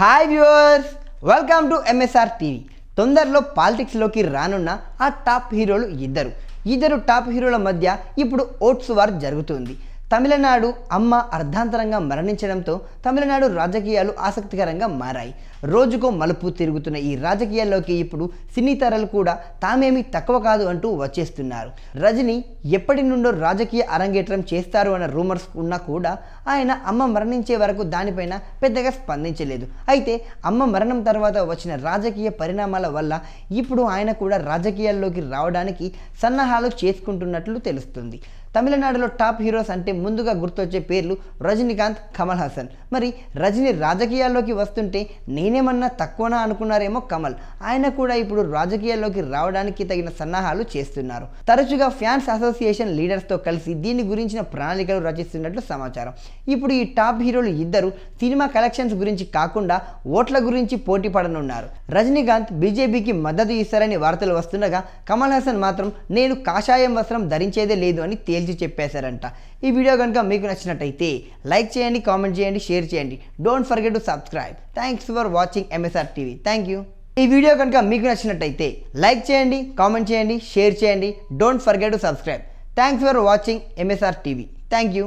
hi viewers welcome to MSR TV తొందరలో పాలిటిక్స్లోకి రానున్న ఆ టాప్ హీరోలు ఇద్దరు ఇద్దరు టాప్ హీరోల మధ్య ఇప్పుడు ఓట్స్ వార్ జరుగుతుంది తమిళనాడు అమ్మ అర్ధాంతరంగా మరణించడంతో తమిళనాడు రాజకీయాలు ఆసక్తికరంగా మారాయి రోజుకో మలుపు తిరుగుతున్న ఈ రాజకీయాల్లోకి ఇప్పుడు సినీ కూడా తామేమీ తక్కువ కాదు అంటూ వచ్చేస్తున్నారు రజనీ ఎప్పటి నుండో రాజకీయ అరంగేట్రం చేస్తారు అన్న రూమర్స్ ఉన్నా కూడా ఆయన అమ్మ మరణించే వరకు దానిపైన పెద్దగా స్పందించలేదు అయితే అమ్మ మరణం తర్వాత వచ్చిన రాజకీయ పరిణామాల వల్ల ఇప్పుడు ఆయన కూడా రాజకీయాల్లోకి రావడానికి సన్నాహాలు చేసుకుంటున్నట్లు తెలుస్తుంది తమిళనాడులో టాప్ హీరోస్ అంటే ముందుగా గుర్తొచ్చే పేర్లు రజనీకాంత్ కమల్ హాసన్ మరి రజనీ రాజకీయాల్లోకి వస్తుంటే నేనేమన్నా తక్కువనా అనుకున్నారేమో కమల్ ఆయన కూడా ఇప్పుడు రాజకీయాల్లోకి రావడానికి తగిన సన్నాహాలు చేస్తున్నారు తరచుగా ఫ్యాన్స్ అసోసియేషన్ లీడర్స్తో కలిసి దీని గురించిన ప్రణాళికలు రచిస్తున్నట్లు సమాచారం ఇప్పుడు ఈ టాప్ హీరోలు ఇద్దరు సినిమా కలెక్షన్స్ గురించి కాకుండా ఓట్ల గురించి పోటీ పడనున్నారు రజనీకాంత్ బీజేపీకి మద్దతు ఇస్తారని వార్తలు వస్తుండగా కమల్ హాసన్ మాత్రం నేను కాషాయం వస్త్రం ధరించేదే లేదు అని తేల్చి చెప్పేశారంట ఈ వీడియో కనుక మీకు నచ్చినట్టయితే లైక్ చేయండి కామెంట్ చేయండి షేర్ చేయండి don't forget to subscribe thanks for watching MSR TV thank you ఈ వీడియో కనుక మీకు నచ్చినట్టయితే లైక్ చేయండి కామెంట్ చేయండి షేర్ చేయండి don't forget to subscribe thanks for watching MSR TV thank you